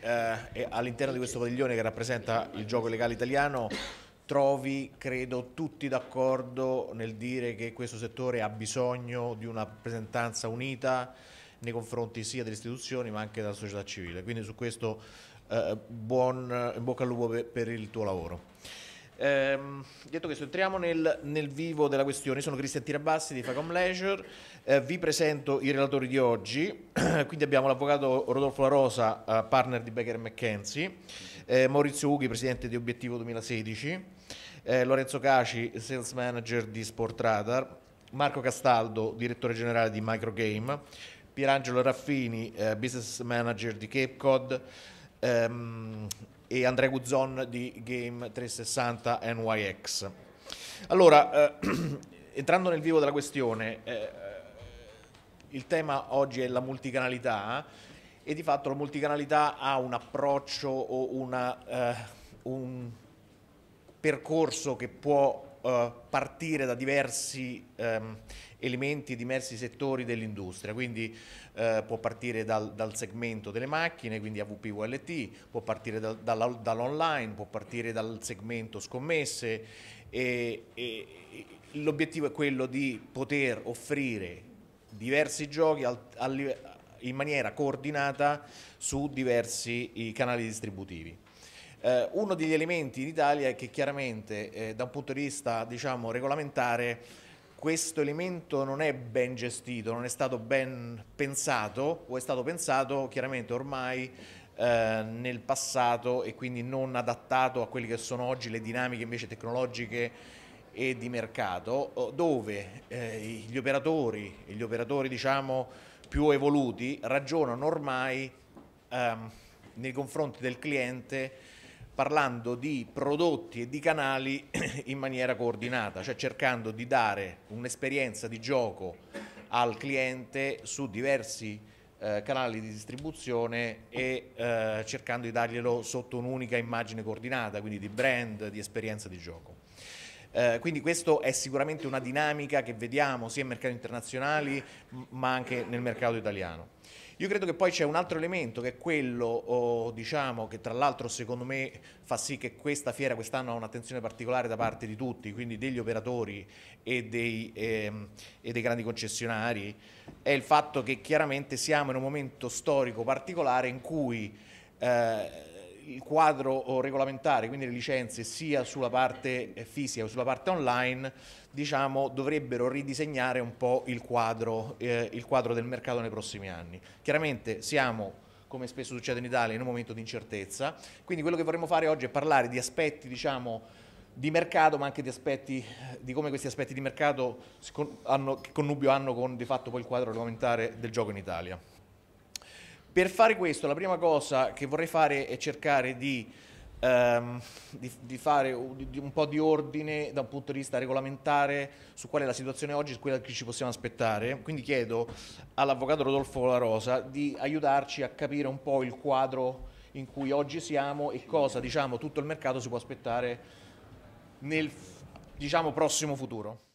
eh, all'interno di questo padiglione che rappresenta il gioco legale italiano trovi, credo, tutti d'accordo nel dire che questo settore ha bisogno di una rappresentanza unita nei confronti sia delle istituzioni ma anche della società civile. Quindi su questo eh, buon, in bocca al lupo per, per il tuo lavoro. Ehm, detto questo, entriamo nel, nel, vivo della questione. sono Cristian Tirabassi di Facom Leisure, eh, vi presento i relatori di oggi. Quindi abbiamo l'avvocato Rodolfo La Rosa, eh, partner di Becker McKenzie, eh, Maurizio Ughi, presidente di Obiettivo 2016, eh, Lorenzo Caci, sales manager di Sportradar, Marco Castaldo, direttore generale di Microgame, Pierangelo Raffini, eh, business manager di Cape Cod. Ehm, e Andrea Guzzon di Game 360 NYX. Allora, eh, entrando nel vivo della questione, eh, eh, il tema oggi è la multicanalità eh, e di fatto la multicanalità ha un approccio o una, eh, un percorso che può eh, partire da diversi ehm, elementi, diversi settori dell'industria, quindi eh, può partire dal, dal, segmento delle macchine, quindi AVP VLT, può partire dal, dal, dall'online, può partire dal segmento scommesse e, e l'obiettivo è quello di poter offrire diversi giochi al, al, in maniera coordinata su diversi canali distributivi. Eh, uno degli elementi in Italia è che chiaramente eh, da un punto di vista diciamo, regolamentare questo elemento non è ben gestito, non è stato ben pensato o è stato pensato chiaramente ormai eh, nel passato e quindi non adattato a quelle che sono oggi le dinamiche invece tecnologiche e di mercato dove eh, gli operatori, gli operatori diciamo, più evoluti ragionano ormai ehm, nei confronti del cliente parlando di prodotti e di canali in maniera coordinata, cioè cercando di dare un'esperienza di gioco al cliente su diversi eh, canali di distribuzione e eh, cercando di darglielo sotto un'unica immagine coordinata, quindi di brand, di esperienza di gioco. Eh, quindi questa è sicuramente una dinamica che vediamo sia in mercati internazionali ma anche nel mercato italiano. Io credo che poi c'è un altro elemento che è quello, oh, diciamo, che tra l'altro secondo me fa sì che questa fiera quest'anno ha un'attenzione particolare da parte di tutti, quindi degli operatori e dei, ehm, e dei grandi concessionari, è il fatto che chiaramente siamo in un momento storico particolare in cui... Eh, il quadro eh, regolamentare, quindi le licenze, sia sulla parte eh, fisica che sulla parte online, diciamo, dovrebbero ridisegnare un po' il quadro, eh, il quadro del mercato nei prossimi anni. Chiaramente siamo come spesso succede in Italia, in un momento di incertezza. Quindi quello che vorremmo fare oggi è parlare di aspetti, diciamo, di mercato, ma anche di, aspetti, di come questi aspetti di mercato hanno, che connubio hanno con di fatto poi il quadro regolamentare del gioco in Italia. Per fare questo, la prima cosa che vorrei fare è cercare di, ehm, di, di fare un po' di ordine da un punto di vista regolamentare su qual è la situazione oggi e su quella che ci possiamo aspettare. Quindi chiedo all'avvocato Rodolfo La Rosa di aiutarci a capire un po' il quadro in cui oggi siamo e cosa diciamo, tutto il mercato si può aspettare nel diciamo, prossimo futuro.